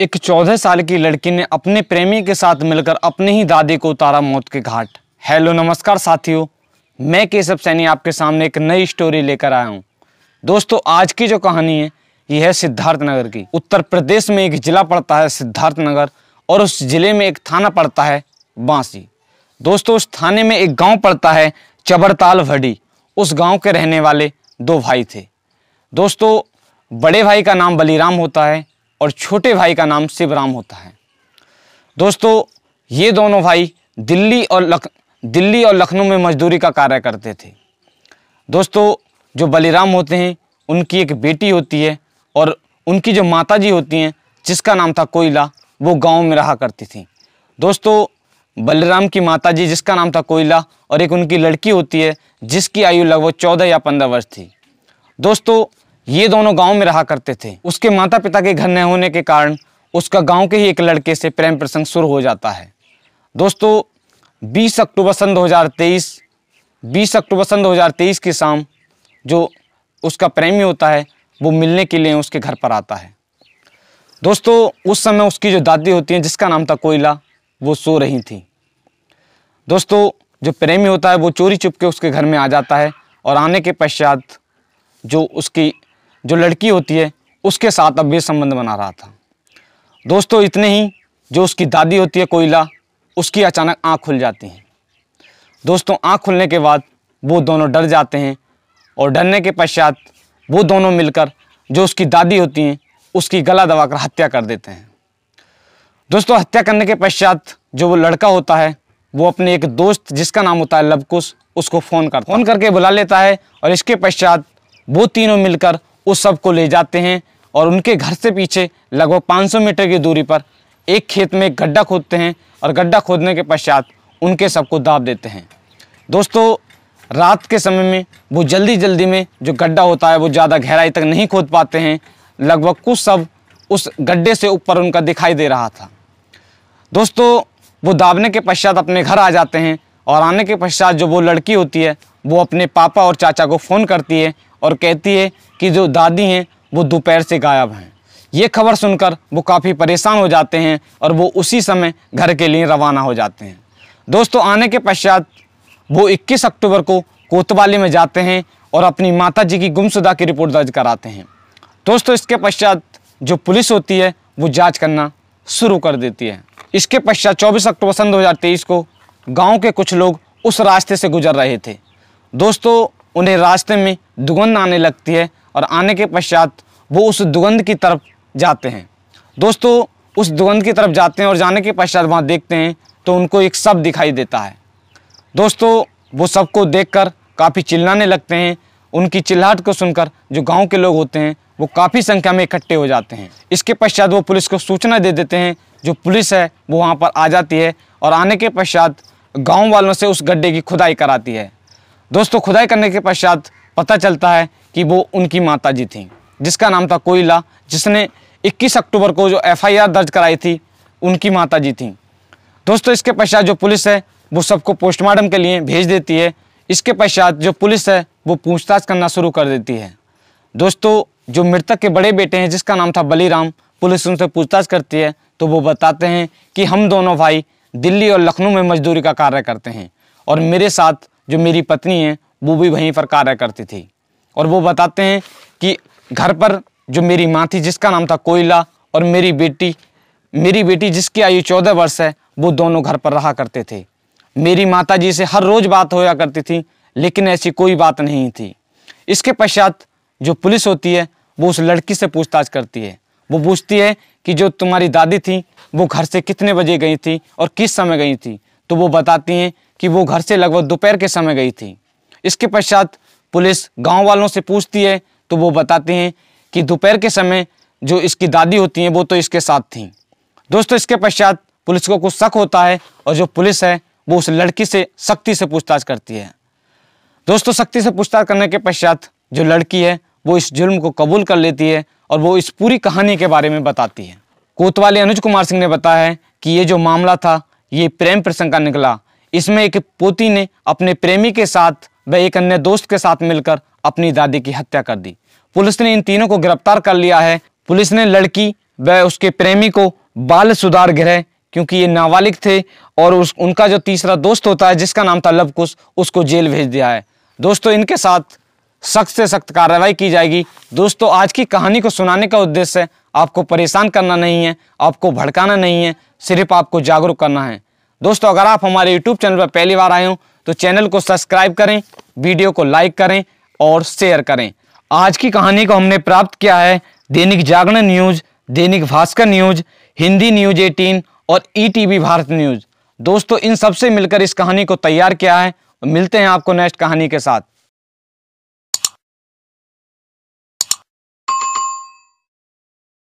एक चौदह साल की लड़की ने अपने प्रेमी के साथ मिलकर अपने ही दादी को उतारा मौत के घाट हेलो नमस्कार साथियों मैं केशव सैनी आपके सामने एक नई स्टोरी लेकर आया हूँ दोस्तों आज की जो कहानी है यह है सिद्धार्थ नगर की उत्तर प्रदेश में एक जिला पड़ता है सिद्धार्थ नगर और उस जिले में एक थाना पड़ता है बांसी दोस्तों उस थाने में एक गाँव पड़ता है चबरताल भडी उस गाँव के रहने वाले दो भाई थे दोस्तों बड़े भाई का नाम बलीराम होता है और छोटे भाई का नाम शिवराम होता है दोस्तों ये दोनों भाई दिल्ली और लख दिल्ली और लखनऊ में मजदूरी का कार्य करते थे दोस्तों जो बलिराम होते हैं उनकी एक बेटी होती है और उनकी जो माता जी होती हैं जिसका नाम था कोयला वो गांव में रहा करती थी दोस्तों बलराम की माता जी जिसका नाम था कोयला और एक उनकी लड़की होती है जिसकी आयु लगभग चौदह या पंद्रह वर्ष थी दोस्तों ये दोनों गांव में रहा करते थे उसके माता पिता के घर न होने के कारण उसका गांव के ही एक लड़के से प्रेम प्रसंग शुरू हो जाता है दोस्तों 20 अक्टूबर सन 2023 20 अक्टूबर सन 2023 की शाम जो उसका प्रेमी होता है वो मिलने के लिए उसके घर पर आता है दोस्तों उस समय उसकी जो दादी होती हैं जिसका नाम था कोयला वो सो रही थी दोस्तों जो प्रेमी होता है वो चोरी चुप के उसके घर में आ जाता है और आने के पश्चात जो उसकी जो लड़की होती है उसके साथ अवैध संबंध बना रहा था दोस्तों इतने ही जो उसकी दादी होती है कोयला उसकी अचानक आँख खुल जाती है दोस्तों आँख खुलने के बाद वो दोनों डर जाते हैं और डरने के पश्चात वो दोनों मिलकर जो उसकी दादी होती हैं उसकी गला दबाकर हत्या कर देते हैं दोस्तों हत्या करने के पश्चात जो वो लड़का होता है वो अपने एक दोस्त जिसका नाम होता है लबकुश उसको फ़ोन कर फ़ोन करके बुला लेता है और इसके पश्चात वो तीनों मिलकर उस सब को ले जाते हैं और उनके घर से पीछे लगभग 500 मीटर की दूरी पर एक खेत में गड्ढा खोदते हैं और गड्ढा खोदने के पश्चात उनके सबको दाब देते हैं दोस्तों रात के समय में वो जल्दी जल्दी में जो गड्ढा होता है वो ज़्यादा गहराई तक नहीं खोद पाते हैं लगभग कुछ सब उस गड्ढे से ऊपर उनका दिखाई दे रहा था दोस्तों वो दाबने के पश्चात अपने घर आ जाते हैं और आने के पश्चात जो वो लड़की होती है वो अपने पापा और चाचा को फ़ोन करती है और कहती है कि जो दादी हैं वो दोपहर से गायब हैं ये खबर सुनकर वो काफ़ी परेशान हो जाते हैं और वो उसी समय घर के लिए रवाना हो जाते हैं दोस्तों आने के पश्चात वो 21 अक्टूबर को कोतवाली में जाते हैं और अपनी माता जी की गुमशुदा की रिपोर्ट दर्ज कराते हैं दोस्तों इसके पश्चात जो पुलिस होती है वो जांच करना शुरू कर देती है इसके पश्चात चौबीस अक्टूबर सन दो को गाँव के कुछ लोग उस रास्ते से गुजर रहे थे दोस्तों उन्हें रास्ते में दुगंध आने लगती है और आने के पश्चात वो उस दुगंध की तरफ जाते हैं दोस्तों उस दुगंध की तरफ जाते हैं और जाने के पश्चात वहाँ देखते हैं तो उनको एक सब दिखाई देता है दोस्तों वो सबको कर काफ़ी चिल्लाने लगते हैं उनकी चिल्लाहट को सुनकर जो गांव के लोग होते हैं वो काफ़ी संख्या में इकट्ठे हो जाते हैं इसके पश्चात वो पुलिस को सूचना दे देते हैं जो पुलिस है वो वहाँ पर आ जाती है और आने के पश्चात गाँव वालों से उस गड्ढे की खुदाई कराती है दोस्तों खुदाई करने के पश्चात पता चलता है कि वो उनकी माता जी थी जिसका नाम था कोयला जिसने 21 अक्टूबर को जो एफआईआर दर्ज कराई थी उनकी माता जी थी दोस्तों इसके पश्चात जो पुलिस है वो सबको पोस्टमार्टम के लिए भेज देती है इसके पश्चात जो पुलिस है वो पूछताछ करना शुरू कर देती है दोस्तों जो मृतक के बड़े बेटे हैं जिसका नाम था बलीराम पुलिस उनसे पूछताछ करती है तो वो बताते हैं कि हम दोनों भाई दिल्ली और लखनऊ में मजदूरी का कार्य करते हैं और मेरे साथ जो मेरी पत्नी है वो भी वहीं पर कार्य करती थी और वो बताते हैं कि घर पर जो मेरी माँ थी जिसका नाम था कोयला और मेरी बेटी मेरी बेटी जिसकी आयु चौदह वर्ष है वो दोनों घर पर रहा करते थे मेरी माता जी से हर रोज़ बात होया करती थी लेकिन ऐसी कोई बात नहीं थी इसके पश्चात जो पुलिस होती है वो उस लड़की से पूछताछ करती है वो पूछती है कि जो तुम्हारी दादी थी वो घर से कितने बजे गई थी और किस समय गई थी तो वो बताती हैं कि वो घर से लगभग दोपहर के समय गई थी इसके पश्चात पुलिस गांव वालों से पूछती है तो वो बताते हैं कि दोपहर के समय जो इसकी दादी होती हैं वो तो इसके साथ थी दोस्तों इसके पश्चात पुलिस को कुछ शक होता है और जो पुलिस है वो उस लड़की से सख्ती से पूछताछ करती है दोस्तों सख्ती से पूछताछ करने के पश्चात जो लड़की है वो इस जुल्म को कबूल कर लेती है और वो इस पूरी कहानी के बारे में बताती है कोतवाली अनुज कुमार सिंह ने बताया है कि ये जो मामला था ये प्रेम प्रसंग का निकला इसमें एक पोती ने अपने प्रेमी के साथ व एक अन्य दोस्त के साथ मिलकर अपनी दादी की हत्या कर दी पुलिस ने इन तीनों को गिरफ्तार कर लिया है पुलिस ने लड़की व उसके प्रेमी को बाल सुधार गृह क्योंकि ये नाबालिग थे और उस उनका जो तीसरा दोस्त होता है जिसका नाम था लवकुश उसको जेल भेज दिया है दोस्तों इनके साथ सख्त से सख्त कार्रवाई की जाएगी दोस्तों आज की कहानी को सुनाने का उद्देश्य आपको परेशान करना नहीं है आपको भड़काना नहीं है सिर्फ आपको जागरूक करना है दोस्तों अगर आप हमारे यूट्यूब चैनल पर पहली बार आए हो तो चैनल को सब्सक्राइब करें वीडियो को लाइक करें और शेयर करें आज की कहानी को हमने प्राप्त किया है दैनिक Jagran news Dainik Bhaskar news Hindi news eighteen और ई e भारत न्यूज दोस्तों इन सबसे मिलकर इस कहानी को तैयार किया है मिलते हैं आपको नेक्स्ट कहानी के साथ